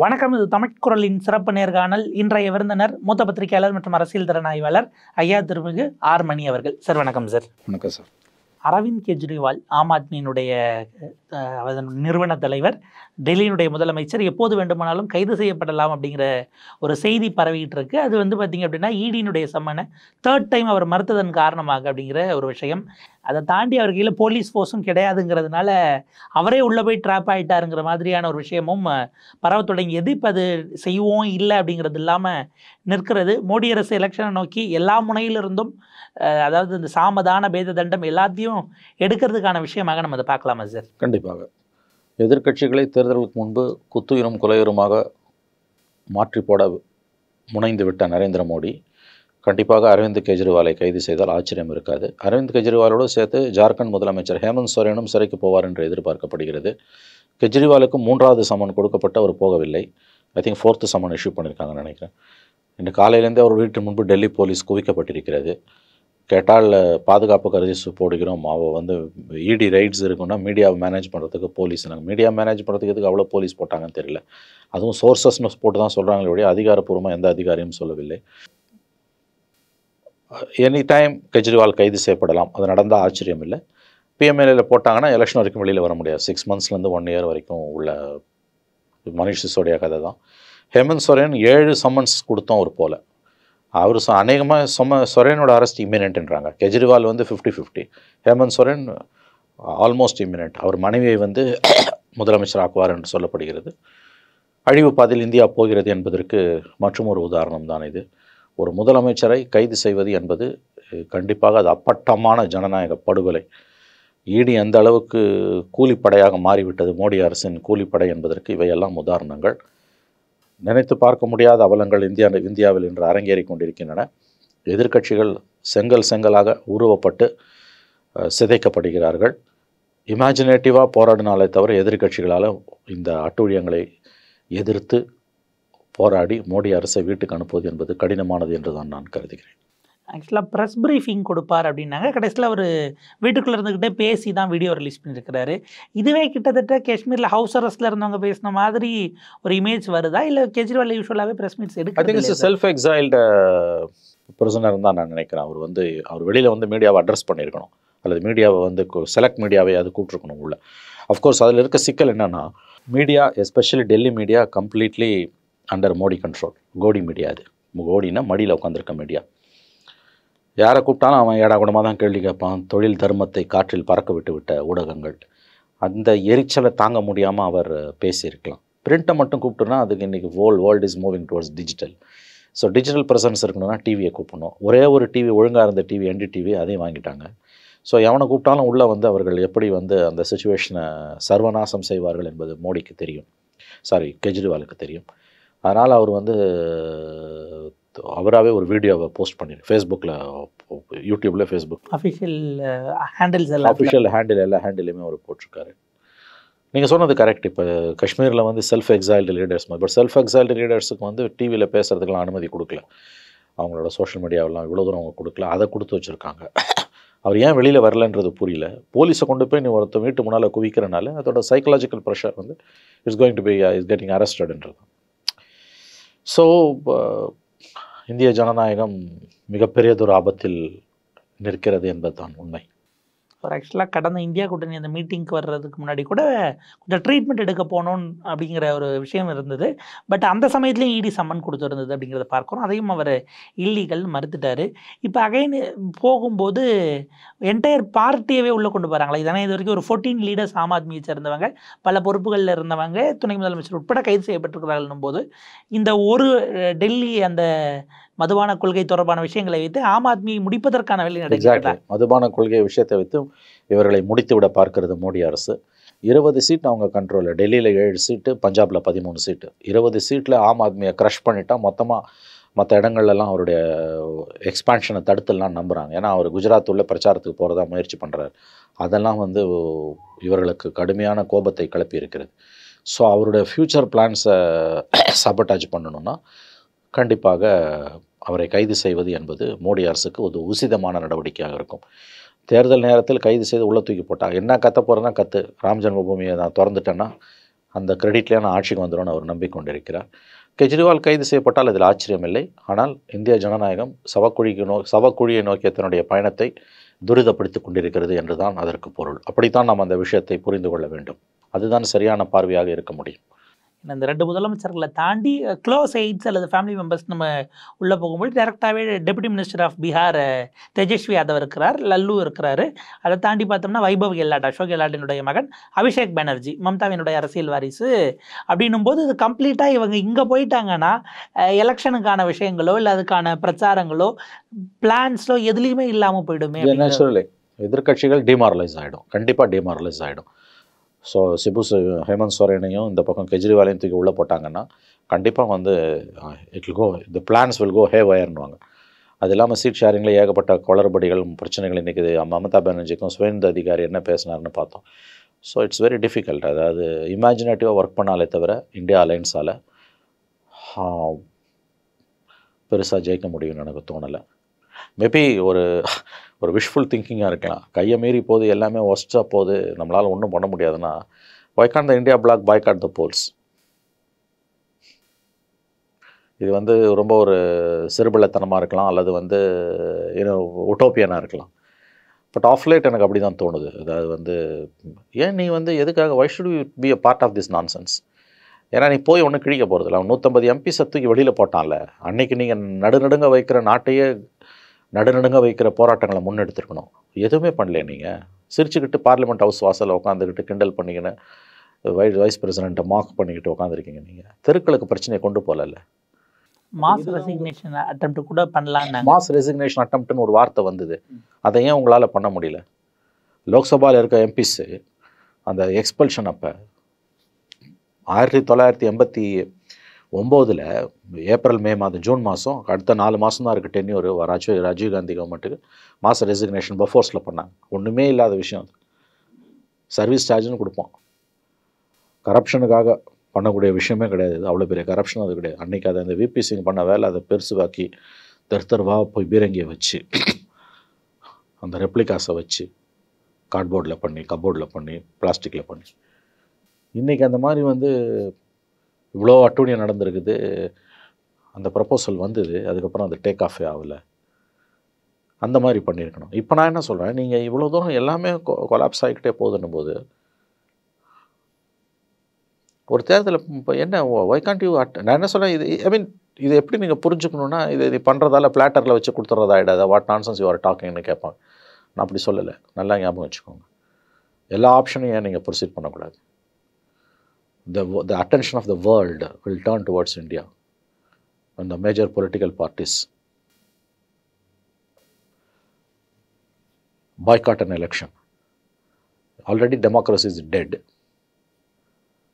வணக்கம் இது தமிழ்குரலின் சிறப்பு நேர்காணல் இன்றைய விருந்தினர் மூத்த பத்திரிகையாளர் மற்றும் அரசியல் திறனாய்வாளர் ஐயா திருமிகு ஆர் மணி அவர்கள் சார் வணக்கம் சார் வணக்கம் சார் அரவிந்த் கெஜ்ரிவால் ஆம் ஆத்மியினுடைய அதன் நிறுவன தலைவர் டெல்லியினுடைய முதலமைச்சர் எப்போது வேண்டுமானாலும் கைது செய்யப்படலாம் அப்படிங்கிற ஒரு செய்தி பரவிக்கிட்டு இருக்கு அது வந்து பார்த்தீங்க அப்படின்னா ஈடியினுடைய சம்மனை தேர்ட் டைம் அவர் மறுத்ததன் காரணமாக அப்படிங்கிற ஒரு விஷயம் அதை தாண்டி அவர் கையில் போலீஸ் ஃபோர்ஸும் கிடையாதுங்கிறதுனால அவரே உள்ளே போய் ட்ராப் ஆகிட்டாருங்கிற மாதிரியான ஒரு விஷயமும் பரவ தொடங்கியது இப்போ அது செய்வோம் இல்லை அப்படிங்கிறது இல்லாமல் நிற்கிறது மோடி அரசு எலெக்ஷனை நோக்கி எல்லா முனையிலிருந்தும் அதாவது இந்த சாமதான பேத தண்டம் எல்லாத்தையும் எடுக்கிறதுக்கான விஷயமாக நம்ம அதை பார்க்கலாமா சார் கண்டிப்பாக எதிர்கட்சிகளை தேர்தலுக்கு முன்பு குத்துயிரும் குலையுரமாக மாற்றி போட முனைந்து விட்ட நரேந்திர மோடி கண்டிப்பாக அரவிந்த் கெஜ்ரிவாலை கைது செய்தால் ஆச்சரியம் இருக்காது அரவிந்த் கெஜ்ரிவாலோடு சேர்த்து ஜார்க்கண்ட் முதலமைச்சர் ஹேமந்த் சோரேனும் சிறைக்கு போவார் என்று எதிர்பார்க்கப்படுகிறது கெஜ்ரிவாலுக்கு மூன்றாவது சமன் கொடுக்கப்பட்டு அவர் போகவில்லை I think fourth summon issue பண்ணியிருக்காங்கன்னு நினைக்கிறேன் இன்று காலையிலேருந்தே அவர் வீட்டு முன்பு டெல்லி போலீஸ் குவிக்கப்பட்டிருக்கிறது கேட்டால் பாதுகாப்பு கருதி போடுகிறோம் அவள் வந்து இடி e ரைட்ஸ் இருக்குன்னா மீடியாவை மேனேஜ் பண்ணுறதுக்கு போலீஸ் நாங்கள் மீடியா மேனேஜ் பண்ணுறதுக்கு எதுக்கு அவ்வளோ போலீஸ் போட்டாங்கன்னு தெரியல அதுவும் சோர்சஸ்னு போட்டு தான் சொல்கிறாங்களே ஒழிய அதிகாரப்பூர்வமாக எந்த அதிகாரியும் சொல்லவில்லை எனி டைம் கெஜ்ரிவால் கைது செய்யப்படலாம் அது நடந்தால் ஆச்சரியம் இல்லை பிஎம்எல்ஏல போட்டாங்கன்னா எலெக்ஷன் வரைக்கும் வெளியில் வர முடியாது சிக்ஸ் மந்த்ஸ்லேருந்து ஒன் இயர் வரைக்கும் உள்ள மனிஷ் சிசோடியா கதை தான் ஹேமந்த் சோரேன் ஏழு சம்மன்ஸ் கொடுத்தோம் ஒரு போல் அவர் அநேகமாக சொம சொரேனோட அரெஸ்ட் இம்மினன்ட்ன்றாங்க கெஜ்ரிவால் வந்து fifty fifty Hemant Soren almost imminent அவர் மனைவியை வந்து முதலமைச்சர் ஆக்குவார் என்று சொல்லப்படுகிறது அழிவு பாதையில் இந்தியா போகிறது என்பதற்கு மற்றும் ஒரு உதாரணம் தான் இது ஒரு முதலமைச்சரை கைது செய்வது என்பது கண்டிப்பாக அது அப்பட்டமான ஜனநாயக படுகொலை ஈடி எந்த அளவுக்கு கூலிப்படையாக மாறிவிட்டது மோடி அரசின் கூலிப்படை என்பதற்கு இவையெல்லாம் உதாரணங்கள் நினைத்து பார்க்க முடியாத அவலங்கள் இந்தியா இந்தியாவில் இன்று அரங்கேறி கொண்டிருக்கின்றன எதிர்க்கட்சிகள் செங்கல் செங்கலாக உருவப்பட்டு சிதைக்கப்படுகிறார்கள் இமேஜினேட்டிவாக போராடினாலே தவிர எதிர்கட்சிகளால் இந்த அட்டுழியங்களை எதிர்த்து போராடி மோடி அரசை வீட்டுக்கு அனுப்புவது என்பது கடினமானது என்று தான் நான் கருதுகிறேன் ஆக்சுவலாக ப்ரெஸ் ப்ரீஃபிங் கொடுப்பார் அப்படின்னாங்க கடைசியில் அவர் வீட்டுக்குள்ளே இருந்துக்கிட்டே பேசி தான் வீடியோ ரிலீஸ் பண்ணியிருக்கிறாரு இதுவே கிட்டத்தட்ட காஷ்மீரில் ஹவுஸ் அரஸ்டில் இருந்தவங்க பேசின மாதிரி ஒரு இமேஜ் வருதா இல்லை கெஜ்ரிவால் யூஸ்வலாகவே ப்ரெஸ் மீட்ஸ் எடுக்கிறது செல்ஃப் எக்ஸைல்டு பர்சனாக தான் நான் நினைக்கிறேன் அவர் வந்து அவர் வெளியில் வந்து மீடியாவை அட்ரஸ் பண்ணியிருக்கணும் அல்லது மீடியாவை வந்து செலக்ட் மீடியாவை அது கூப்பிட்ருக்கணும் உள்ள அஃப்கோர்ஸ் அதில் இருக்க சிக்கல் என்னென்னா media especially Delhi media completely under Modi control Godi media அது கோடினா மடியில் உட்காந்துருக்க மீடியா யாரை கூப்பிட்டாலும் அவன் ஏடா கூடமாக தான் கேள்வி கேட்பான் தொழில் தர்மத்தை காற்றில் பறக்க விட்டு விட்ட ஊடகங்கள் அந்த எரிச்சலை தாங்க முடியாமல் அவர் பேசியிருக்கலாம் பிரிண்ட்டை மட்டும் கூப்பிட்டுனா அதுக்கு இன்றைக்கி world world is moving towards digital so digital presence இருக்கணும்னா டிவியை கூப்பிடணும் ஒரே ஒரு டிவி ஒழுங்காக இருந்த டிவி என்டி டிவி அதையும் வாங்கிட்டாங்க ஸோ எவனை கூப்பிட்டாலும் உள்ளே வந்து அவர்கள் எப்படி வந்து அந்த சுச்சுவேஷனை சர்வநாசம் செய்வார்கள் என்பது மோடிக்கு தெரியும் சாரி கெஜ்ரிவாலுக்கு தெரியும் அதனால் அவர் வந்து அவராகவே ஒரு வீடியோவை போஸ்ட் பண்ணி ஃபேஸ்புக்கில் யூடியூப்பில் ஃபேஸ்புக் அஃபிஷியல் ஹேண்டில்ஸ் எல்லாம் அஃபிஷியல் ஹேண்டில் எல்லா ஹேண்டிலுமே அவர் போட்டிருக்காரு நீங்கள் சொன்னது கரெக்ட் இப்போ காஷ்மீரில் வந்து செல்ஃப் எக்ஸைல்டு லீடர்ஸ் மாதிரி பட் செல்ஃப் எக்ஸைல்டு லீடர்ஸுக்கு வந்து டிவியில் பேசுகிறதுக்கெலாம் அனுமதி கொடுக்கல அவங்களோட சோஷியல் மீடியாவெல்லாம் இவ்வளோ தூரம் அவங்க கொடுக்கல அதை கொடுத்து வச்சுருக்காங்க அவர் ஏன் வெளியில் வரலன்றது புரியல போலீஸை கொண்டு போய் நீ ஒருத்த வீட்டு முன்னால் குவிக்கிறனால அதோட சைக்கலாஜிக்கல் ப்ரெஷர் வந்து it's going to be is getting அரெஸ்டட்ன்றது ஸோ இந்திய ஜனநாயகம் மிகப்பெரியதொரு ஆபத்தில் நிற்கிறது என்பதுதான் உண்மை அவர் ஆக்சுவலாக கடந்த இந்தியா கூட்டணி அந்த மீட்டிங்க்கு வர்றதுக்கு முன்னாடி கூட கொஞ்சம் ட்ரீட்மெண்ட் எடுக்க போகணும் அப்படிங்கிற ஒரு விஷயம் இருந்தது பட் அந்த சமயத்துலேயும் இடி e சம்மன் கொடுத்துருந்தது அப்படிங்கிறத பார்க்குறோம் அதையும் அவர் இல்லீகல் மறுத்துட்டார் இப்போ அகைன் போகும்போது என்டையர் பார்ட்டியவே உள்ளே கொண்டு போகிறாங்களா இதனால் இது வரைக்கும் ஒரு ஃபோர்டீன் லீடர்ஸ் ஆம் ஆத்மியை சேர்ந்தவங்க பல பொறுப்புகளில் இருந்தவங்க துணை முதலமைச்சர் உட்பட கைது செய்யப்பட்டிருக்கிறார்கள் போது இந்த ஒரு டெல்லி அந்த மதுபான கொள்கை தொடர்பான விஷயங்களை வைத்து ஆம் ஆத்மியை முடிப்பதற்கான வேலை நடக்கிறது மதுபான கொள்கை விஷயத்தை வைத்து இவர்களை முடித்துவிட பார்க்கிறது மோடி அரசு இருபது சீட் அவங்க கண்ட்ரோலில் டெல்லியில் ஏழு சீட்டு பஞ்சாபில் பதிமூணு சீட்டு இருபது சீட்டில் ஆம் ஆத்மியை க்ரஷ் பண்ணிட்டால் மொத்தமாக மற்ற இடங்கள்லாம் அவருடைய எக்ஸ்பான்ஷனை தடுத்துலாம் நம்புகிறாங்க ஏன்னா அவர் குஜராத் உள்ள பிரச்சாரத்துக்கு போகிறதா முயற்சி பண்ணுறாரு அதெல்லாம் வந்து இவர்களுக்கு கடுமையான கோபத்தை கிளப்பி இருக்கிறது ஸோ அவருடைய ஃப்யூச்சர் பிளான்ஸை சபட்டாஜ் பண்ணணும்னா கண்டிப்பாக அவரை கைது செய்வது என்பது மோடி அரசுக்கு ஒரு உசிதமான நடவடிக்கையாக இருக்கும் தேர்தல் நேரத்தில் கைது செய்து உள்ளே தூக்கி போட்டாங்க என்ன கத்த போகிறேன்னா கற்று ராம் ஜென்மபூமியை நான் திறந்துட்டேன்னா அந்த கிரெடிட்லேயே நான் ஆட்சிக்கு வந்துடும் அவர் நம்பிக்கொண்டிருக்கிறார் கெஜ்ரிவால் கைது செய்யப்பட்டால் இதில் இல்லை ஆனால் இந்திய ஜனநாயகம் சவக்குழிக்கு நோ சவக்குழியை நோக்கிய தன்னுடைய பயணத்தை துரிதப்படுத்தி கொண்டிருக்கிறது என்றுதான் அதற்கு பொருள் அப்படித்தான் நாம் அந்த விஷயத்தை புரிந்து கொள்ள வேண்டும் அதுதான் சரியான பார்வையாக இருக்க முடியும் இந்த ரெண்டு முதலமைச்சர்களை தாண்டி க்ளோஸ் எய்ட்ஸ் அல்லது ஃபேமிலி மெம்பர்ஸ் நம்ம உள்ளே போகும்போது டேரெக்டாகவே deputy minister of Bihar Tejashwi Yadav இருக்கிறார் லல்லு இருக்கிறாரு அதை தாண்டி பார்த்தோம்னா வைபவ் கெல்லாட் அசோக் கெல்லாட்டினுடைய மகன் அபிஷேக் பானர்ஜி மம்தாவினுடைய அரசியல் வாரிசு அப்படின்னும் போது இது கம்ப்ளீட்டாக இவங்க இங்கே போயிட்டாங்கன்னா எலெக்ஷனுக்கான விஷயங்களோ இல்லை அதுக்கான பிரச்சாரங்களோ பிளான்ஸோ எதுலேயுமே இல்லாமல் போயிடுமே எதிர்கட்சிகள் டிமாரலைஸ் ஆகிடும் கண்டிப்பாக டிமாரலைஸ் ஆகிடும் ஸோ சிபு ஹேமந்த் சோரனையும் இந்த பக்கம் கெஜ்ரிவாலையும் தூக்கி உள்ளே போட்டாங்கன்னா கண்டிப்பாக வந்து it go the plans will go ஹே வயர்னுவாங்க அது இல்லாமல் சீட் ஷேரிங்கில் ஏகப்பட்ட குளறுபடிகள் பிரச்சனைகள் இன்றைக்கி மமதா பானர்ஜிக்கும் சுவேந்த அதிகாரி என்ன பேசினார்னு பார்த்தோம் ஸோ இட்ஸ் வெரி டிஃபிகல்ட் அதாவது இமேஜினேட்டிவாக ஒர்க் பண்ணாலே தவிர இந்தியா அலையன்ஸால் பெருசாக ஜெயிக்க முடியும்னு எனக்கு தோணலை மேபி ஒரு ஒரு விஷ்ஃபுல் திங்கிங்காக இருக்கலாம் கையை மீறி போது எல்லாமே ஒஸ்ட்டாக போது நம்மளால் ஒன்றும் பண்ண முடியாதுன்னா boycott the India bloc boycott காட் த போல்ஸ் இது வந்து ரொம்ப ஒரு சிறுபலத்தனமாக இருக்கலாம் அல்லது வந்து இன்னும் ஒட்டோப்பியனாக இருக்கலாம் பட் ஆஃப் எனக்கு அப்படி தான் தோணுது அதாவது வந்து ஏன் நீ வந்து எதுக்காக why should you be a part of this nonsense ஏன்னா நீ போய் ஒன்றும் கிழிக்க போகிறதில்ல அவன் நூற்றம்பது எம்பி சத்துக்கு வெளியில் போட்டான்ல அன்றைக்கி நீங்கள் நடுநடுங்க வைக்கிற நாட்டையே நடுநடுங்க வைக்கிற போராட்டங்களை முன்னெடுத்துருக்கணும் எதுவுமே பண்ணல நீங்கள் சிரிச்சுக்கிட்டு பார்லிமெண்ட் ஹவுஸ் வாசலில் உட்காந்துக்கிட்டு கிண்டல் பண்ணிக்கின்னு வை வைஸ் பிரசிடென்ட்டை மார்க் பண்ணிக்கிட்டு உட்காந்துருக்கீங்க நீங்கள் தெருக்களுக்கு பிரச்சனையை கொண்டு போகல மாஸ் ரெசிக்னேஷன் அட்டம் கூட பண்ணலாம் மாஸ் ரெசிக்னேஷன் அட்டம்ப்ட்னு ஒரு வார்த்தை வந்தது அதை ஏன் உங்களால் பண்ண முடியல லோக்சபாவில் இருக்க எம்பிஸு அந்த எக்ஸ்பல்ஷன் அப்போ ஆயிரத்தி தொள்ளாயிரத்தி எண்பத்தி ஒம்போதில் ஏப்ரல் மே மாதம் ஜூன் மாதம் அடுத்த நாலு மாதம் தான் இருக்குது டென்யூர் ராஜீவ் ராஜீவ்காந்தி கவர்மெண்ட்டுக்கு மாத ரெசிக்னேஷன் பஃபோர்ஸில் பண்ணாங்க ஒன்றுமே இல்லாத விஷயம் அது சர்வீஸ் சார்ஜ்னு கொடுப்போம் கரப்ஷனுக்காக பண்ணக்கூடிய விஷயமே கிடையாது அவ்வளோ பெரிய கரப்ஷன் அது கிடையாது அன்றைக்கி அதை அந்த விபி சிங் பண்ண வேலை அதை பெருசுவாக்கி தெருத்தருவாக போய் பீரங்கியை வச்சு அந்த ரெப்ளிகாஸை வச்சு கார்ட்போர்டில் பண்ணி கபோர்டில் பண்ணி பிளாஸ்டிக்கில் பண்ணி இன்றைக்கி அந்த மாதிரி வந்து இவ்வளோ அட்டூழியம் நடந்திருக்குது அந்த ப்ரப்போசல் வந்தது அதுக்கப்புறம் அது டேக் ஆஃபே ஆகலை அந்த மாதிரி பண்ணியிருக்கணும் இப்போ நான் என்ன சொல்கிறேன் நீங்கள் இவ்வளோ தூரம் எல்லாமே கொலாப்ஸ் ஆகிக்கிட்டே போதுன்னும் போது ஒரு தேர்தலில் இப்போ என்ன ஒய் கான்ட் யூ அட் நான் என்ன சொல்கிறேன் இது ஐ மீன் இது எப்படி நீங்கள் புரிஞ்சுக்கணுன்னா இது இது பண்ணுறதால பிளாட்டரில் வச்சு கொடுத்துட்றதாயிடாது வாட் நான்சன்ஸ் யூஆர் டாக்கிங்னு கேட்பாங்க நான் அப்படி சொல்லலை நல்லா ஞாபகம் வச்சுக்கோங்க எல்லா ஆப்ஷனையும் ஏன் நீங்கள் ப்ரொசீட் பண்ணக்கூடாது the, the attention of the world will turn towards India and the major political parties boycott an election. Already democracy is dead.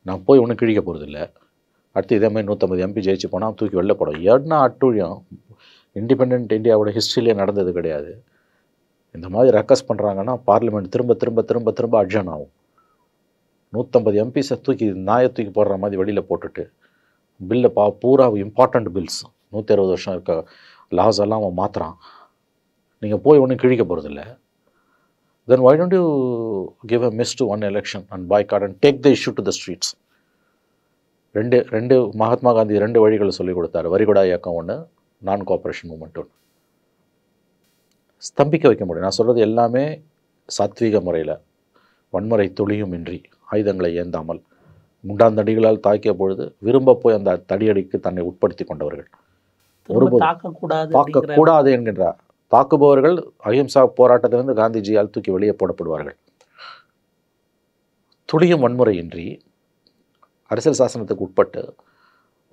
நான் போய் ஒன்றும் கிழிக்க போகிறதில்ல அடுத்து இதே மாதிரி நூற்றம்பது எம்பி ஜெயிச்சு போனால் தூக்கி வெளில போடும் ஏன்னா அட்டுழியம் இண்டிபெண்ட் இந்தியாவோட ஹிஸ்ட்ரியிலே நடந்தது கிடையாது இந்த மாதிரி ரெக்கஸ் பண்ணுறாங்கன்னா பார்லிமெண்ட் திரும்ப திரும்ப திரும்ப திரும்ப அட்ஜன் ஆகும் நூற்றம்பது எம்பிஸை தூக்கி நாயை தூக்கி போடுற மாதிரி வெளியில் போட்டுட்டு பில்லை பா பூரா இம்பார்ட்டண்ட் பில்ஸ் நூற்றி அறுபது வருஷம் இருக்க லாஸ் எல்லாம் அவன் மாற்றுறான் நீங்கள் போய் ஒன்றும் கிழிக்க போகிறதில்ல then why don't you give a miss to one election and boycott and take the issue to the streets ரெண்டு ரெண்டு மகாத்மா காந்தி ரெண்டு வழிகளை சொல்லிக் கொடுத்தாரு வரிகுடா இயக்கம் ஒன்று நான் கோஆப்ரேஷன் மூமெண்ட் ஒன்று ஸ்தம்பிக்க வைக்க முடியும் நான் சொல்கிறது எல்லாமே சாத்வீக முறையில் வன்முறை துளியும் இன்றி ஆயுதங்களை ஏந்தாமல் முண்டாந்தடிகளால் தாக்கிய பொழுது விரும்ப போய் அந்த தடியடிக்கு தன்னை உட்படுத்தி கொண்டவர்கள் ஒருபோது தாக்கக்கூடாது என்கின்றார் தாக்குபவர்கள் அஹிம்சா போராட்டத்திலிருந்து காந்திஜியால் தூக்கி வெளியே போடப்படுவார்கள் துளியும் வன்முறையின்றி அரசியல் சாசனத்துக்கு உட்பட்டு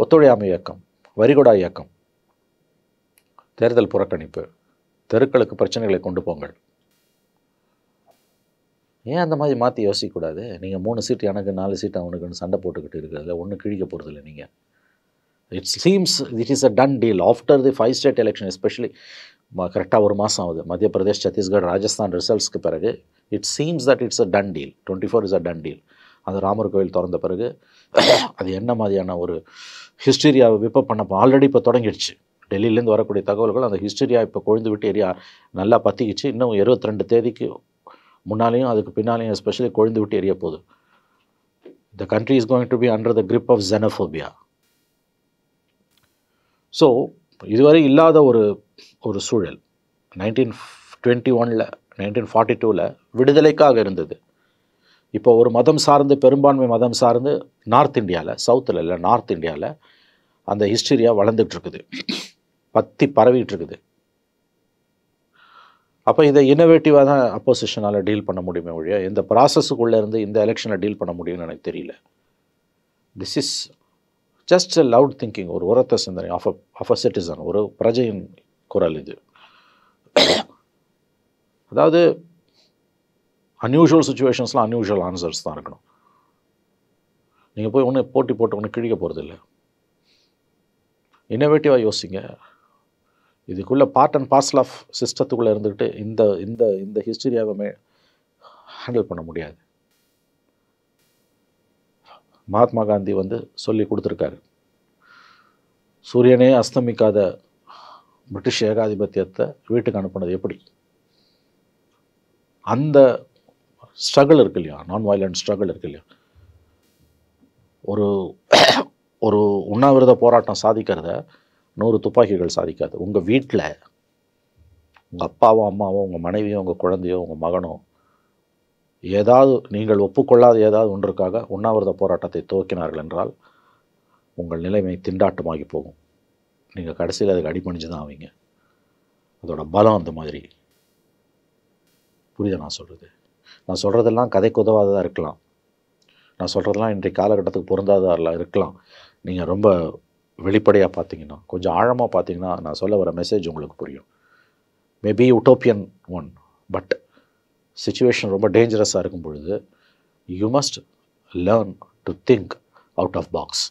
ஒத்துழையாமை இயக்கம் வரிகொடா இயக்கம் தேர்தல் புறக்கணிப்பு தெருக்களுக்கு பிரச்சனைகளை கொண்டு போங்கள் ஏன் அந்த மாதிரி மாற்றி யோசிக்கக்கூடாது நீங்கள் மூணு சீட்டு எனக்கு நாலு சீட்டு அவனுக்குன்னு சண்டை போட்டுக்கிட்டு இருக்கிறதுல ஒன்றும் கிழிக்க போகிறதில்ல நீங்கள் it's seems it is a done deal after the five state election especially கரெக்டாக ஒரு மாதம் ஆகுது மத்திய பிரதேஷ் சத்தீஸ்கர் ராஜஸ்தான் ரிசல்ட்ஸ்க்கு பிறகு it seems that it's a done deal twenty four is a done deal அந்த ராமர் கோயில் திறந்த பிறகு அது என்ன மாதிரியான ஒரு ஹிஸ்டீரியாவை விப்பப் பண்ண ஆல்ரெடி இப்போ தொடங்கிடுச்சு டெல்லியிலேருந்து வரக்கூடிய தகவல்கள் அந்த ஹிஸ்டரியா இப்போ கொழுந்து விட்டு ஏரியா நல்லா பற்றிக்கிச்சு இன்னும் இருபத்தி ரெண்டு தேதிக்கு முன்னாலேயும் அதுக்கு பின்னாலேயும் எஸ்பெஷலி கொழுந்து விட்டு எரிய போகுது the country is going to be under the grip of xenophobia so இதுவரை இல்லாத ஒரு ஒரு சூழல் நைன்டீன் டுவெண்ட்டி ஒனில் நைன்டீன் ஃபார்ட்டி டூவில் விடுதலைக்காக இருந்தது இப்போ ஒரு மதம் சார்ந்து பெரும்பான்மை மதம் சார்ந்து நார்த் இந்தியாவில் சவுத்தில் இல்லை நார்த் இந்தியாவில் அந்த ஹிஸ்டரியாக வளர்ந்துட்டுருக்குது பற்றி பரவிட்டுருக்குது அப்போ இதை இன்னோவேட்டிவாக தான் அப்போசிஷனால் டீல் பண்ண முடியுமே ஒழிய இந்த ப்ராசஸுக்குள்ளே இருந்து இந்த எலெக்ஷனில் டீல் பண்ண முடியும்னு எனக்கு தெரியல this is just a loud thinking ஒரு உரத்த சிந்தனை ஆஃப் ஆஃப் அ சிட்டிசன் ஒரு பிரஜையின் குரல் இது அதாவது அன்யூஷுவல் சுச்சுவேஷன்ஸ்லாம் அன்யூஷுவல் ஆன்சர்ஸ் தான் இருக்கணும் நீங்கள் போய் ஒன்று போட்டி போட்டு ஒன்று கிழிக்க போகிறது இல்லை இன்னோவேட்டிவாக யோசிங்க இதுக்குள்ளே பார்ட் அண்ட் பார்சல் ஆஃப் சிஸ்டத்துக்குள்ளே இருந்துக்கிட்டு இந்த இந்த இந்த ஹிஸ்டரியாகவே ஹேண்டில் பண்ண முடியாது மகாத்மா காந்தி வந்து சொல்லி கொடுத்துருக்காரு சூரியனே அஸ்தமிக்காத பிரிட்டிஷ் ஏகாதிபத்தியத்தை வீட்டுக்கு அனுப்புனது எப்படி அந்த ஸ்ட்ரகிள் இருக்கு இல்லையா நான் வயலண்ட் ஸ்ட்ரகிள் இருக்கு இல்லையா ஒரு ஒரு உண்ணாவிரத போராட்டம் சாதிக்கிறத நூறு துப்பாக்கிகள் சாதிக்காது உங்கள் வீட்டில் உங்கள் அப்பாவோ அம்மாவோ உங்கள் மனைவியோ உங்கள் குழந்தையோ உங்கள் மகனோ ஏதாவது நீங்கள் ஒப்புக்கொள்ளாத ஏதாவது ஒன்றுக்காக உண்ணாவிரத போராட்டத்தை துவக்கினார்கள் என்றால் உங்கள் நிலைமை திண்டாட்டமாகி போகும் நீங்கள் கடைசியில் அதுக்கு அடிபணிஞ்சு தான் ஆவீங்க அதோட பலம் அந்த மாதிரி புரியுது நான் சொல்கிறது நான் சொல்கிறதெல்லாம் கதைக்கு உதவாததாக இருக்கலாம் நான் சொல்கிறதெல்லாம் இன்றைக்கு காலகட்டத்துக்கு பொருந்தாததாக இருக்கலாம் நீங்கள் ரொம்ப வெளிப்படையாக பார்த்தீங்கன்னா கொஞ்சம் ஆழமாக பார்த்தீங்கன்னா நான் சொல்ல வர மெசேஜ் உங்களுக்கு புரியும் maybe utopian one but situation ரொம்ப டேஞ்சரஸாக இருக்கும் பொழுது you must learn to think out of box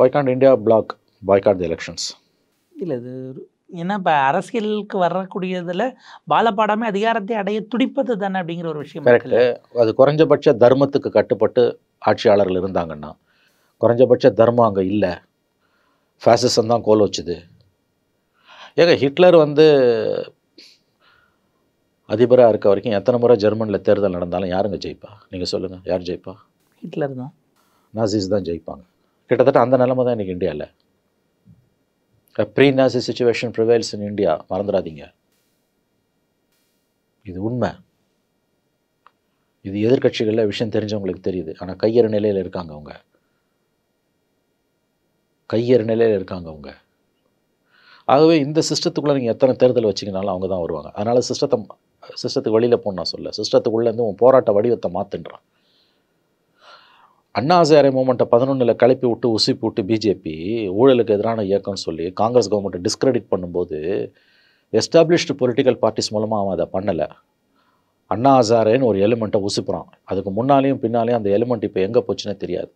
why can't India bloc boycott the elections இல்லை இது ஏன்னா இப்போ அரசியலுக்கு வரக்கூடியதில் பாலபாடமே அதிகாரத்தை அடைய துடிப்பது தானே அப்படிங்கிற ஒரு விஷயம் கரெக்டு அது குறைஞ்சபட்ச தர்மத்துக்கு கட்டுப்பட்டு ஆட்சியாளர்கள் இருந்தாங்கன்னா குறைஞ்சபட்ச தர்மம் அங்கே இல்லை ஃபேசிசம் தான் கோல் வச்சுது ஏங்க ஹிட்லர் வந்து அதிபராக இருக்க வரைக்கும் எத்தனை முறை ஜெர்மனியில் தேர்தல் நடந்தாலும் யாருங்க ஜெயிப்பா நீங்கள் சொல்லுங்கள் யார் ஜெயிப்பா ஹிட்லர் தான் நாசிஸ் தான் ஜெயிப்பாங்க கிட்டத்தட்ட அந்த நிலமை தான் எனக்கு இந்தியாவில் pre Nazi situation prevails in India மறந்துடாதீங்க இது உண்மை இது எதிர்கட்சிகளில் விஷயம் தெரிஞ்சவங்களுக்கு தெரியுது ஆனால் கையற நிலையில் இருக்காங்க அவங்க கையர் நிலையில் இருக்காங்க அவங்க ஆகவே இந்த சிஸ்டத்துக்குள்ளே நீங்கள் எத்தனை தேர்தல் வச்சிங்கனாலும் அவங்க தான் வருவாங்க அதனால் சிஸ்டத்தை சிஸ்டத்துக்கு வெளியில் போகணும் சொல்ல சிஸ்டத்துக்குள்ளேருந்து உன் போராட்ட வடிவத்தை மாற்றுன்றான் அண்ணாசாரை மூமெண்ட்டை பதினொன்றில் கிளப்பி விட்டு உசுப்பி விட்டு பிஜேபி ஊழலுக்கு எதிரான இயக்கம்னு சொல்லி காங்கிரஸ் கவர்மெண்ட்டை டிஸ்கிரெடிட் பண்ணும்போது எஸ்டாப்ளிஷ்டு பொலிட்டிக்கல் பார்ட்டிஸ் மூலமாக அவன் அதை பண்ணலை அண்ணா ஹசாரேன்னு ஒரு எலிமெண்ட்டை உசுப்புறான் அதுக்கு முன்னாலேயும் பின்னாலேயும் அந்த எலிமெண்ட் இப்போ எங்கே போச்சுன்னே தெரியாது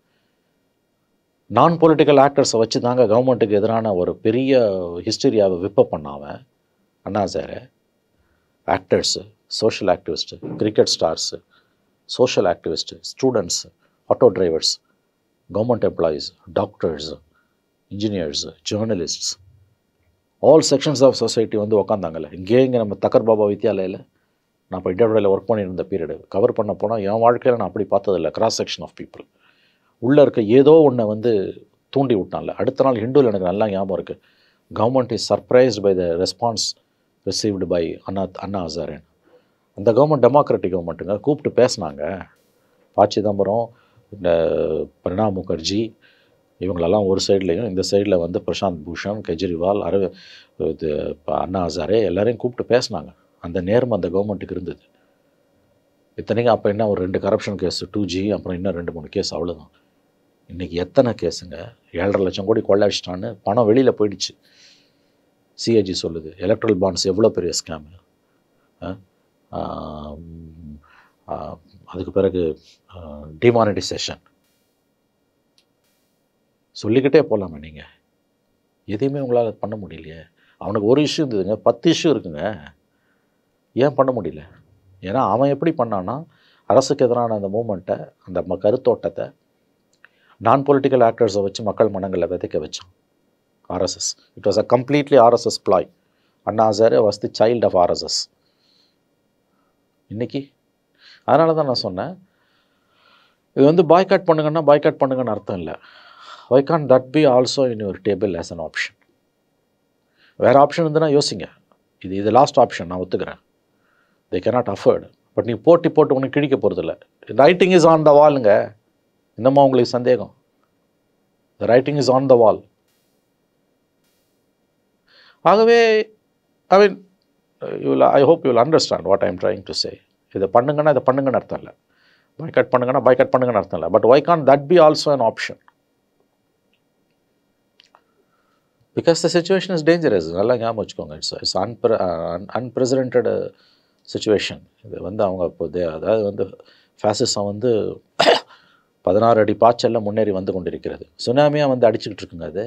நான் பொலிட்டிக்கல் ஆக்டர்ஸை வச்சு தாங்க கவர்மெண்ட்டுக்கு எதிரான ஒரு பெரிய ஹிஸ்டரியாவை விப்ப பண்ணாவன் Anna sir actors social activist cricket stars social activist students auto drivers government employees doctors engineers journalists all sections of society வந்து உக்காந்தாங்கல்ல இங்கே இங்கே நம்ம தக்கர் பாபா வித்தியாலயில் நான் இப்போ இடையில ஒர்க் பண்ணியிருந்த பீரியடு கவர் பண்ண போனால் என் வாழ்க்கையில் நான் அப்படி பார்த்ததில்ல கிராஸ் செக்ஷன் ஆஃப் பீப்புள் உள்ளே இருக்க ஏதோ ஒன்றை வந்து தூண்டி விட்டான்ல அடுத்த நாள் ஹிண்டுவில் எனக்கு நல்லா ஞாபகம் இருக்குது government is surprised by the response received by Anna Anna ஹசாரன் அந்த கவர்மெண்ட் டெமோக்ராட்டிக் கவர்மெண்ட்டுங்க கூப்பிட்டு பேசினாங்க பா சிதம்பரம் இந்த பிரணாப் முகர்ஜி இவங்களெல்லாம் ஒரு சைட்லேயும் இந்த சைடில் வந்து பிரசாந்த் பூஷன் கெஜ்ரிவால் அரவி இது அண்ணா ஹசாரே எல்லாரையும் கூப்பிட்டு பேசினாங்க அந்த நேரம் அந்த கவர்மெண்ட்டுக்கு இருந்தது இத்தனைக்கும் அப்போ என்ன ஒரு ரெண்டு கரப்ஷன் கேஸ் டூ ஜி அப்புறம் இன்னும் ரெண்டு மூணு கேஸ் அவ்வளோதான் இன்றைக்கி எத்தனை கேஸுங்க ஏழரை லட்சம் கோடி கொள்ள வச்சிட்டான்னு பணம் வெளியில் போயிடுச்சு சிஏஜி சொல்லுது எலக்ட்ரல் பாண்ட்ஸ் எவ்வளோ பெரிய ஸ்கேமு அதுக்கு பிறகு டிமானிட்டைசேஷன் சொல்லிக்கிட்டே போகலாமே நீங்கள் எதையுமே உங்களால் பண்ண முடியலையே அவனுக்கு ஒரு இஷ்யூ இருந்ததுங்க பத்து இஷ்யூ இருக்குங்க ஏன் பண்ண முடியல ஏன்னா அவன் எப்படி பண்ணான்னா அரசுக்கு எதிரான அந்த மூமெண்ட்டை அந்த கருத்தோட்டத்தை நான் பொலிட்டிக்கல் ஆக்டர்ஸை வச்சு மக்கள் மனங்களில் விதைக்க வச்சான் RSS it was a completely RSS ploy Anna sir was the child of RSS இன்றைக்கி அதனால தான் நான் சொன்னேன் இது வந்து பாய்காட் பண்ணுங்கன்னா பாய்காட் பண்ணுங்கன்னு அர்த்தம் இல்லை why can't that be also in your table as an option வேறு ஆப்ஷன் இருந்துன்னா யோசிங்க இது இது லாஸ்ட் ஆப்ஷன் நான் ஒத்துக்கிறேன் they can not afford but நீ போட்டி போட்டு ஒன்று கிழிக்க போகிறதில்ல ரைட்டிங் இஸ் ஆன் த வாலுங்க இன்னமும் உங்களுக்கு சந்தேகம் the writing is on the wall ஆகவே I mean will I hope you will understand what I am trying to say இதை பண்ணுங்கன்னா இதை பண்ணுங்கன்னு அர்த்தம் இல்லை பைக்கட் பண்ணுங்கன்னா பைக்கட் பண்ணுங்கன்னு அர்த்தம் இல்லை but why can't that be also an option because the situation is dangerous நல்லா ஞாபகம் வச்சுக்கோங்க இட்ஸ் இட்ஸ் அன்பிர அன்பிரசிடென்டடு சுச்சுவேஷன் இது வந்து அவங்க இப்போ அதாவது வந்து ஃபேசிசம் வந்து பதினாறு அடி பாய்ச்சலில் முன்னேறி வந்து கொண்டிருக்கிறது சுனாமியாக வந்து அடிச்சுக்கிட்டு இருக்குங்க அது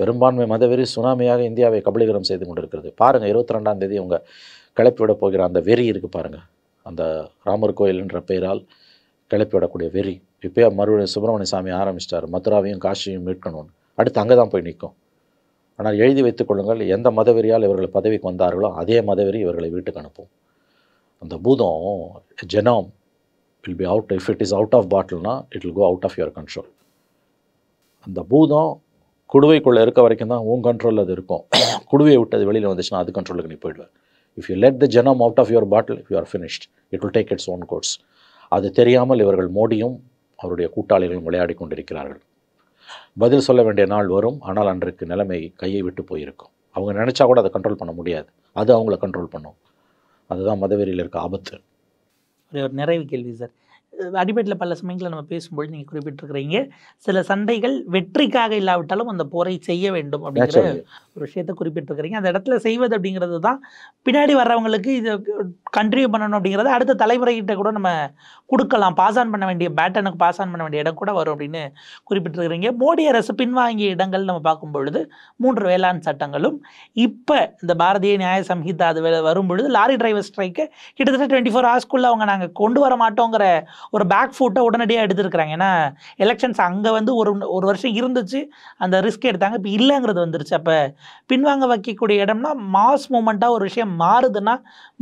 பெரும்பான்மை மதவெறி சுனாமியாக இந்தியாவை கபலீகரம் செய்து கொண்டிருக்கிறது பாருங்கள் இருபத்தி ரெண்டாம் தேதி அவங்க கிளப்பி விட போகிற அந்த வெறி இருக்குது பாருங்கள் அந்த ராமர் கோயில்ன்ற பெயரால் கிளப்பி விடக்கூடிய வெறி இப்போயே மறுபடியும் சுப்பிரமணிய சாமி ஆரம்பிச்சிட்டார் மதுராவையும் காஷியும் மீட்கணும்னு அடுத்து அங்கே தான் போய் நிற்கும் ஆனால் எழுதி வைத்துக்கொள்ளுங்கள் எந்த மதவெறியால் இவர்கள் பதவிக்கு வந்தார்களோ அதே மதவெறி இவர்களை வீட்டுக்கு அனுப்பும் அந்த பூதம் genie will be out if it is out of பாட்டில்னா it will go out of your control அந்த பூதம் குடுவைக்குள்ளே இருக்க வரைக்கும் தான் உன் கண்ட்ரோலில் அது இருக்கும் குடுவையை விட்டு அது வெளியில் வந்துச்சுன்னா அது கண்ட்ரோலுக்கு நீ போயிடுவேன் if you let the genie out of your bottle you are finished it will take its own course அது தெரியாமல் இவர்கள் மோடியும் அவருடைய கூட்டாளிகளும் விளையாடி கொண்டிருக்கிறார்கள் பதில் சொல்ல வேண்டிய நாள் வரும் ஆனால் அன்றைக்கு நிலைமை கையை விட்டு போயிருக்கும் அவங்க நினச்சா கூட அதை கண்ட்ரோல் பண்ண முடியாது அது அவங்கள கண்ட்ரோல் பண்ணும் அதுதான் மதவெறியில் இருக்க ஆபத்து ஒரே ஒரு நிறைவு கேள்வி சார் அடிபேட்டில் பல சமயங்களில் நம்ம பேசும்பொழுது நீங்கள் குறிப்பிட்டிருக்கிறீங்க சில சண்டைகள் வெற்றிக்காக இல்லாவிட்டாலும் அந்த போரை செய்ய வேண்டும் அப்படிங்கிற ஒரு விஷயத்தை குறிப்பிட்டிருக்கிறீங்க அந்த இடத்துல செய்வது அப்படிங்கிறது தான் பின்னாடி வர்றவங்களுக்கு இது கண்டினியூ பண்ணணும் அப்படிங்கிறத அடுத்த தலைமுறைகிட்ட கூட நம்ம கொடுக்கலாம் பாஸ் ஆன் பண்ண வேண்டிய பேட்டனுக்கு பாஸ் ஆன் பண்ண வேண்டிய இடம் கூட வரும் அப்படின்னு குறிப்பிட்டிருக்கிறீங்க மோடி அரசு பின்வாங்கிய இடங்கள் நம்ம பார்க்கும் பொழுது மூன்று வேளாண் சட்டங்களும் இப்போ இந்த பாரதிய நியாய சம்ஹிதா அது வரும் பொழுது லாரி டிரைவர் ஸ்ட்ரைக்கு கிட்டத்தட்ட டுவெண்ட்டி ஃபோர் ஹவர்ஸ்க்குள்ளே அவங்க நாங்கள் கொண்டு வர மாட்டோங்கிற ஒரு பேக் ஃபுட்டை உடனடியாக எடுத்துருக்குறாங்க ஏன்னா எலெக்ஷன்ஸ் அங்கே வந்து ஒரு ஒரு வருஷம் இருந்துச்சு அந்த ரிஸ்க் எடுத்தாங்க இப்போ இல்லைங்கிறது வந்துருச்சு அப்போ பின்வாங்க வைக்கக்கூடிய இடம்னா மாஸ் மூமெண்ட்டாக ஒரு விஷயம் மாறுதுன்னா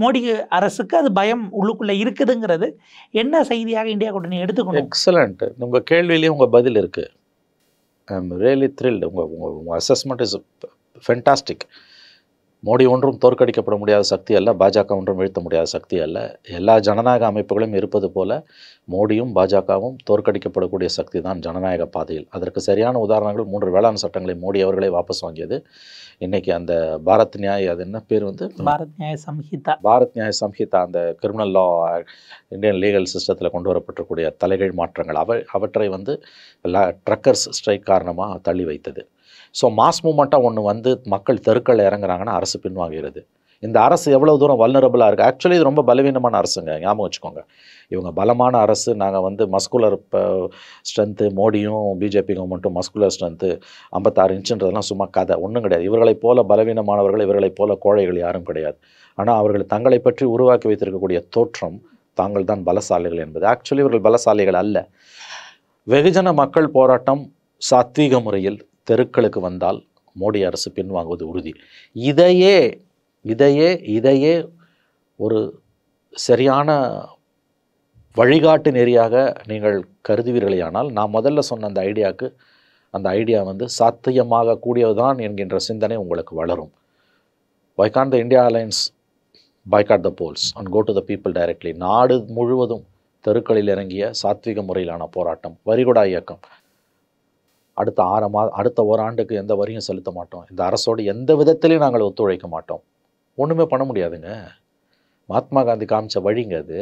மோடி அரசுக்கு அது பயம் உள்ளுக்குள்ளே இருக்குதுங்கிறது என்ன செய்தியாக இந்தியா கூட நீங்கள் எடுத்துக்கணும் எக்ஸலண்ட்டு உங்கள் கேள்வியிலேயே உங்கள் பதில் இருக்குது ஐ எம் ரியலி த்ரில்டு உங்கள் உங்கள் உங்கள் அசஸ்மெண்ட் இஸ் ஃபென்டாஸ்டிக் மோடி ஒன்றும் தோற்கடிக்கப்பட முடியாத சக்தி அல்ல பாஜக ஒன்றும் வீழ்த்த முடியாத சக்தி அல்ல எல்லா ஜனநாயக அமைப்புகளும் இருப்பது போல மோடியும் பாஜகவும் தோற்கடிக்கப்படக்கூடிய சக்தி தான் ஜனநாயக பாதையில் அதற்கு சரியான உதாரணங்கள் மூன்று வேளாண் சட்டங்களை மோடி அவர்களே வாபஸ் வாங்கியது இன்றைக்கி அந்த பாரத் நியாய் அது என்ன பேர் வந்து பாரத் நியாய சம்ஹிதா பாரத் நியாய சம்ஹிதா அந்த கிரிமினல் லா இந்தியன் லீகல் சிஸ்டத்தில் கொண்டு வரப்பட்டக்கூடிய தலைகீழ் மாற்றங்கள் அவ அவற்றை வந்து ட்ரக்கர்ஸ் ஸ்ட்ரைக் காரணமாக தள்ளி வைத்தது ஸோ மாஸ் மூமெண்ட்டாக ஒன்று வந்து மக்கள் தெருக்களில் இறங்குறாங்கன்னா அரசு பின்வாங்கிறது இந்த அரசு எவ்வளோ தூரம் வல்னரபுளாக இருக்குது ஆக்சுவலி இது ரொம்ப பலவீனமான அரசுங்க ஞாபகம் வச்சுக்கோங்க இவங்க பலமான அரசு நாங்கள் வந்து மஸ்குலர் ஸ்ட்ரென்த்து மோடியும் பிஜேபி கவர்மெண்ட்டும் மஸ்குலர் ஸ்ட்ரென்த்து ஐம்பத்தாறு இன்ச்சுன்றதுலாம் சும்மா கதை ஒன்றும் கிடையாது இவர்களைப் போல பலவீனமானவர்கள் இவர்களைப் போல கோழைகள் யாரும் கிடையாது ஆனால் அவர்கள் தங்களை பற்றி உருவாக்கி வைத்திருக்கக்கூடிய தோற்றம் தாங்கள் தான் பலசாலிகள் என்பது ஆக்சுவலி இவர்கள் பலசாலிகள் அல்ல வெகுஜன மக்கள் போராட்டம் சாத்வீக முறையில் தெருக்களுக்கு வந்தால் மோடி அரசு பின்வாங்குவது உறுதி இதையே இதையே இதையே ஒரு சரியான வழிகாட்டு நெறியாக நீங்கள் கருதுவீர்களே ஆனால் நான் முதல்ல சொன்ன அந்த ஐடியாவுக்கு அந்த ஐடியா வந்து சாத்தியமாக கூடியதுதான் என்கின்ற சிந்தனை உங்களுக்கு வளரும் why can't the India alliance boycott the polls and go to the people directly நாடு முழுவதும் தெருக்களில் இறங்கிய சாத்விக முறையிலான போராட்டம் வரிகுடா இயக்கம் அடுத்த ஆறு மா அடுத்த ஓராண்டுக்கு எந்த வரியும் செலுத்த மாட்டோம் இந்த அரசோடு எந்த விதத்திலையும் நாங்கள் ஒத்துழைக்க மாட்டோம் ஒன்றுமே பண்ண முடியாதுங்க மகாத்மா காந்தி காமிச்ச வழிங்க அது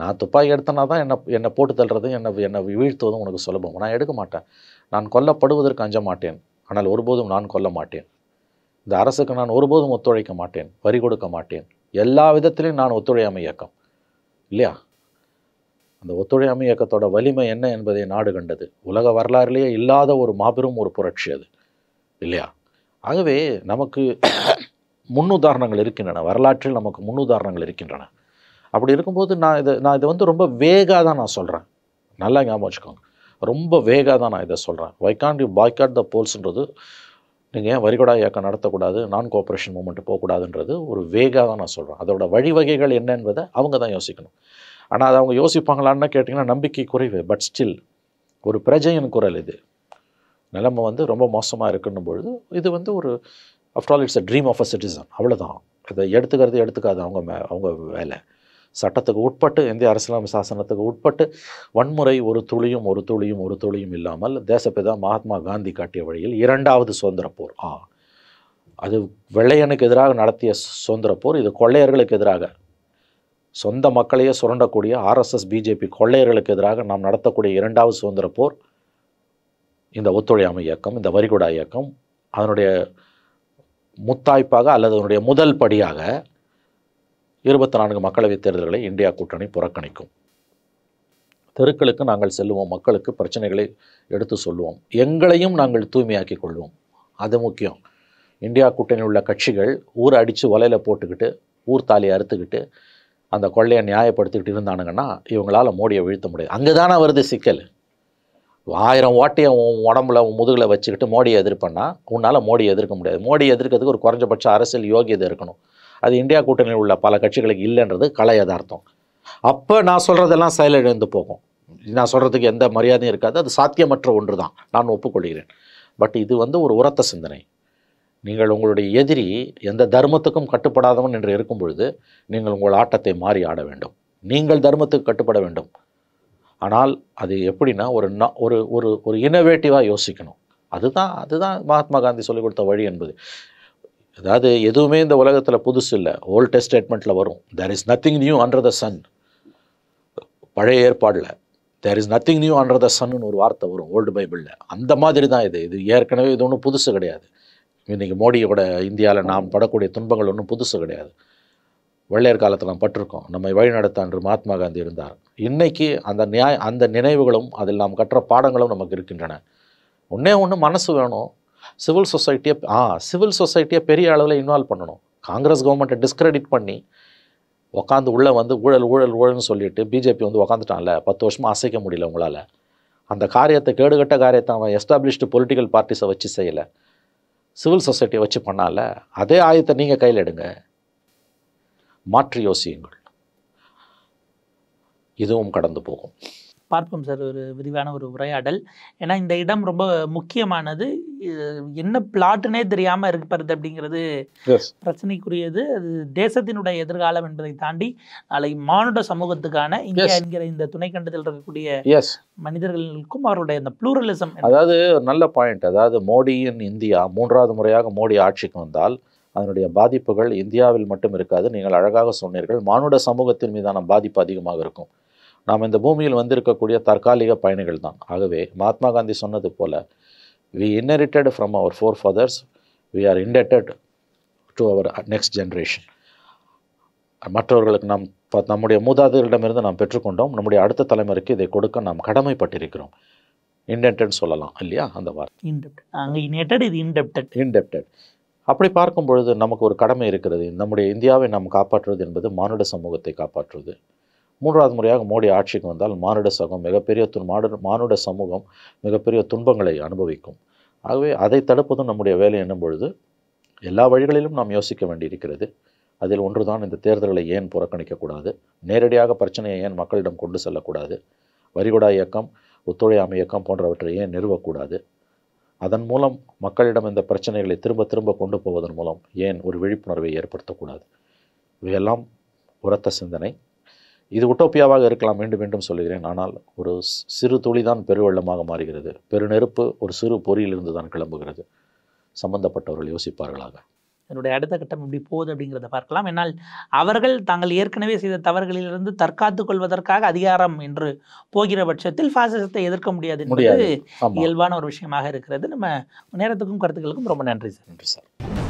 நான் துப்பாக்கி எடுத்தனா தான் என்னை என்னை போட்டு தள்ளுறதும் என்னை என்னை வீழ்த்துவதும் உனக்கு சுலபம் நான் எடுக்க மாட்டேன் நான் கொல்லப்படுவதற்கு அஞ்ச மாட்டேன் ஆனால் ஒருபோதும் நான் கொல்ல மாட்டேன் இந்த அரசுக்கு நான் ஒருபோதும் ஒத்துழைக்க மாட்டேன் வரி கொடுக்க மாட்டேன் எல்லா விதத்திலையும் நான் ஒத்துழையாமை இயக்கம் இல்லையா அந்த ஒத்துழையாமை இயக்கத்தோட வலிமை என்ன என்பதை நாடு கண்டது உலக வரலாறுலேயே இல்லாத ஒரு மாபெரும் ஒரு புரட்சி அது இல்லையா ஆகவே நமக்கு முன்னுதாரணங்கள் இருக்கின்றன வரலாற்றில் நமக்கு முன்னுதாரணங்கள் இருக்கின்றன அப்படி இருக்கும்போது நான் இதை நான் இதை வந்து ரொம்ப வேகாக தான் நான் சொல்கிறேன் நல்லா ஞாபகம் வச்சுக்கோங்க ரொம்ப வேகாக தான் நான் இதை சொல்கிறேன் why can't you boycott the போல்ஸ்ன்றது நீங்கள் ஏன் வரிகொடா இயக்கம் நடத்தக்கூடாது நான் கோஆப்ரேஷன் மூமெண்ட் போகக்கூடாதுன்றது ஒரு வேகாக தான் நான் சொல்கிறேன் அதோட வழிவகைகள் என்னென்பதை அவங்க தான் யோசிக்கணும் ஆனால் அதை அவங்க யோசிப்பாங்களான்னு கேட்டிங்கன்னா நம்பிக்கை குறைவு பட் ஸ்டில் ஒரு பிரஜையின் குரல் இது நிலைமை வந்து ரொம்ப மோசமாக இருக்குன்னு பொழுது இது வந்து ஒரு after all it's a dream of a citizen அவ்வளோதான் இதை எடுத்துக்கிறது எடுத்துக்காது அவங்க மே அவங்க வேலை சட்டத்துக்கு உட்பட்டு இந்திய அரசியலமைப்பு சாசனத்துக்கு உட்பட்டு வன்முறை ஒரு துளியும் ஒரு துளியும் ஒரு துளியும் இல்லாமல் தேசப்பிதா மகாத்மா காந்தி காட்டிய வழியில் இரண்டாவது சுதந்திர போர் ஆ அது வெள்ளையனுக்கு எதிராக நடத்திய சுதந்திர போர் இது கொள்ளையர்களுக்கு எதிராக சொந்த மக்களையே சுரண்டக்கூடிய ஆர்எஸ்எஸ் பிஜேபி கொள்ளையர்களுக்கு எதிராக நாம் நடத்தக்கூடிய இரண்டாவது சுதந்திர போர் இந்த ஒத்துழையாமை இயக்கம் இந்த வரிகுடா இயக்கம் அதனுடைய முத்தாய்ப்பாக அல்லது அதனுடைய முதல் படியாக இருபத்தி நான்கு மக்களவைத் தேர்தல்களை இந்தியா கூட்டணி புறக்கணிக்கும் தெருக்களுக்கு நாங்கள் செல்லுவோம் மக்களுக்கு பிரச்சனைகளை எடுத்து சொல்லுவோம் எங்களையும் நாங்கள் தூய்மையாக்கி கொள்வோம் அது முக்கியம் இந்தியா கூட்டணி உள்ள கட்சிகள் ஊர் அடித்து வலையில் போட்டுக்கிட்டு ஊர் தாலி அறுத்துக்கிட்டு அந்த கொள்ளையை நியாயப்படுத்திக்கிட்டு இருந்தானுங்கன்னா இவங்களால் மோடியை வீழ்த்த முடியாது அங்கே தானே வருது சிக்கல் ஆயிரம் ஓட்டையை உன் உடம்புல உன் முதுகில் வச்சுக்கிட்டு மோடியை எதிர்ப்பண்ணால் உன்னால் மோடியை எதிர்க்க முடியாது மோடியை எதிர்க்கிறதுக்கு ஒரு குறைஞ்சபட்ச அரசியல் யோகியதை இருக்கணும் அது இந்தியா கூட்டணியில் உள்ள பல கட்சிகளுக்கு இல்லைன்றது கலை யதார்த்தம் அப்போ நான் சொல்கிறதெல்லாம் செயலிழந்து போகும் நான் சொல்கிறதுக்கு எந்த மரியாதையும் இருக்காது அது சாத்தியமற்ற ஒன்று தான் நான் ஒப்புக்கொள்கிறேன் பட் இது வந்து ஒரு உரத்த சிந்தனை நீங்கள் உங்களுடைய எதிரி எந்த தர்மத்துக்கும் கட்டுப்படாதவன் என்று இருக்கும் பொழுது நீங்கள் உங்கள் ஆட்டத்தை மாறி ஆட வேண்டும் நீங்கள் தர்மத்துக்கு கட்டுப்பட வேண்டும் ஆனால் அது எப்படின்னா ஒரு ந ஒரு ஒரு ஒரு இனோவேட்டிவாக யோசிக்கணும் அதுதான் அதுதான் மகாத்மா காந்தி சொல்லிக் கொடுத்த வழி என்பது அதாவது எதுவுமே இந்த உலகத்தில் புதுசு இல்லை ஓல்ட் ஸ்டேட்மெண்ட்டில் வரும் there is nothing new under the sun பழைய ஏற்பாடில் there is nothing new under the சன்னு ஒரு வார்த்தை வரும் ஓல்டு பைபிளில் அந்த மாதிரி தான் இது இது ஏற்கனவே இது ஒன்றும் புதுசு கிடையாது இன்றைக்கி மோடியோட இந்தியாவில் நாம் படக்கூடிய துன்பங்கள் ஒன்றும் புதுசு கிடையாது வெள்ளையர் காலத்தில் நாம் பட்டிருக்கோம் நம்மை வழிநடத்த அன்று மகாத்மா காந்தி இருந்தார் இன்றைக்கி அந்த நியாய அந்த நினைவுகளும் அதில் நாம் கற்ற பாடங்களும் நமக்கு இருக்கின்றன ஒன்றே ஒன்று மனசு வேணும் சிவில் சொசைட்டியை ஆ சிவில் சொசைட்டியை பெரிய அளவில் இன்வால்வ் பண்ணணும் காங்கிரஸ் கவர்மெண்ட்டை டிஸ்கிரெடிட் பண்ணி உட்காந்து உள்ளே வந்து ஊழல் ஊழல் ஊழல்னு சொல்லிட்டு பிஜேபி வந்து உட்காந்துட்டான்ல பத்து வருஷமாக அசைக்க முடியல உங்களால் அந்த காரியத்தை கேடுகட்ட காரியத்தை அவன் எஸ்டாப்ளிஷ்டு பொலிட்டிக்கல் பார்ட்டிஸை வச்சு செய்யலை சிவில் சொசைட்டியை வச்சு பண்ணால அதே ஆயத்தை நீங்கள் கையில் எடுங்க மாற்று யோசியுங்கள் இதுவும் கடந்து போகும் பார்ப்போம் சார் ஒரு விரிவான ஒரு உரையாடல் ஏன்னா இந்த இடம் ரொம்ப முக்கியமானது என்ன பிளாட்டுனே தெரியாமல் இருக்கப்படுது அப்படிங்கிறது பிரச்சனைக்குரியது அது தேசத்தினுடைய எதிர்காலம் என்பதை தாண்டி நாளை மானுட சமூகத்துக்கான இந்தியா என்கிற இந்த துணைக்கண்டத்தில் இருக்கக்கூடிய மனிதர்களுக்கும் அவருடைய அந்த ப்ளூரலிசம் அதாவது நல்ல பாயிண்ட் அதாவது மோடியின் இந்தியா மூன்றாவது முறையாக மோடி ஆட்சிக்கு வந்தால் அதனுடைய பாதிப்புகள் இந்தியாவில் மட்டும் இருக்காது நீங்கள் அழகாக சொன்னீர்கள் மானுட சமூகத்தின் மீதான பாதிப்பு அதிகமாக இருக்கும் நாம் இந்த பூமியில் வந்திருக்கக்கூடிய தற்காலிக பயணிகள் தான் ஆகவே மகாத்மா காந்தி சொன்னது போல் we inherited from our forefathers we are indebted to our next generation மற்றவர்களுக்கு நாம் நம்முடைய மூதாதையர்களிடமிருந்து நாம் பெற்றுக்கொண்டோம் நம்முடைய அடுத்த தலைமுறைக்கு இதை கொடுக்க நாம் கடமைப்பட்டிருக்கிறோம் இன்டெப்டட் சொல்லலாம் இல்லையா அந்த வார்த்தை இது அப்படி பார்க்கும் பொழுது நமக்கு ஒரு கடமை இருக்கிறது நம்முடைய இந்தியாவை நாம் காப்பாற்றுவது என்பது மானுட சமூகத்தை காப்பாற்றுவது மூன்றாவது முறையாக மோடி ஆட்சிக்கு வந்தால் மானுட சமூகம் மிகப்பெரிய துன் மானுட சமூகம் மிகப்பெரிய துன்பங்களை அனுபவிக்கும் ஆகவே அதை தடுப்பதும் நம்முடைய வேலை என்னும் பொழுது எல்லா வழிகளிலும் நாம் யோசிக்க வேண்டியிருக்கிறது அதில் ஒன்றுதான் இந்த தேர்தல்களை ஏன் புறக்கணிக்கக்கூடாது நேரடியாக பிரச்சனையை ஏன் மக்களிடம் கொண்டு செல்லக்கூடாது வரிகுடா இயக்கம் ஒத்துழையாமை இயக்கம் போன்றவற்றை ஏன் நிறுவக்கூடாது அதன் மூலம் மக்களிடம் இந்த பிரச்சனைகளை திரும்ப திரும்ப கொண்டு போவதன் மூலம் ஏன் ஒரு விழிப்புணர்வை ஏற்படுத்தக்கூடாது இவையெல்லாம் உரத்த சிந்தனை இது உட்டோப்பியாவாக இருக்கலாம் மீண்டும் மீண்டும் சொல்லுகிறேன் ஆனால் ஒரு சிறு துளி தான் பெருவெள்ளமாக மாறுகிறது பெருநெருப்பு ஒரு சிறு பொறியிலிருந்து தான் கிளம்புகிறது சம்பந்தப்பட்டவர்கள் யோசிப்பார்களாக என்னுடைய அடுத்த கட்டம் இப்படி போகுது அப்படிங்கிறத பார்க்கலாம் என்னால் அவர்கள் தாங்கள் ஏற்கனவே செய்த தவறுகளிலிருந்து தற்காத்து கொள்வதற்காக அதிகாரம் என்று போகிற பட்சத்தில் பாசிசத்தை எதிர்க்க முடியாது என்பது இயல்பான ஒரு விஷயமாக இருக்கிறது நம்ம நேரத்துக்கும் கருத்துக்களுக்கும் ரொம்ப நன்றி சார் நன்றி சார்